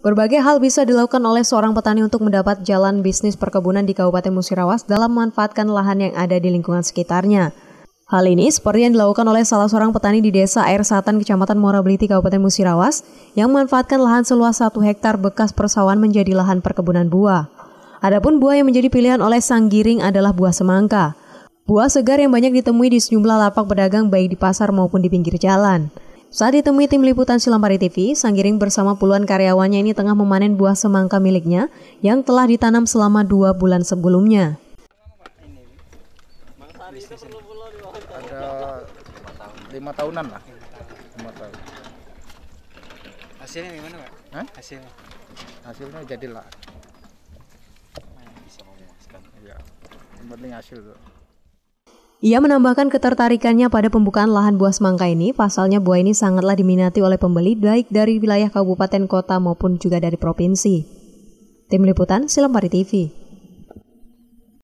Berbagai hal bisa dilakukan oleh seorang petani untuk mendapat jalan bisnis perkebunan di Kabupaten Musirawas dalam memanfaatkan lahan yang ada di lingkungan sekitarnya. Hal ini seperti yang dilakukan oleh salah seorang petani di Desa Air Satan, Kecamatan Morabiliti, Kabupaten Musirawas, yang memanfaatkan lahan seluas satu hektar bekas persawahan menjadi lahan perkebunan buah. Adapun buah yang menjadi pilihan oleh sang giring adalah buah semangka. Buah segar yang banyak ditemui di sejumlah lapak pedagang baik di pasar maupun di pinggir jalan. Saat ditemui tim liputan Silampari TV, Sanggiring bersama puluhan karyawannya ini tengah memanen buah semangka miliknya yang telah ditanam selama dua bulan sebelumnya. Ada lima tahunan lah. Lima tahun. Hasilnya gimana Pak? Hah? Hasilnya? Hasilnya jadilah. Iya. yang penting hasil tuh. Ia menambahkan ketertarikannya pada pembukaan lahan buah semangka ini, pasalnya buah ini sangatlah diminati oleh pembeli baik dari wilayah kabupaten kota maupun juga dari provinsi. Tim Liputan Silampari TV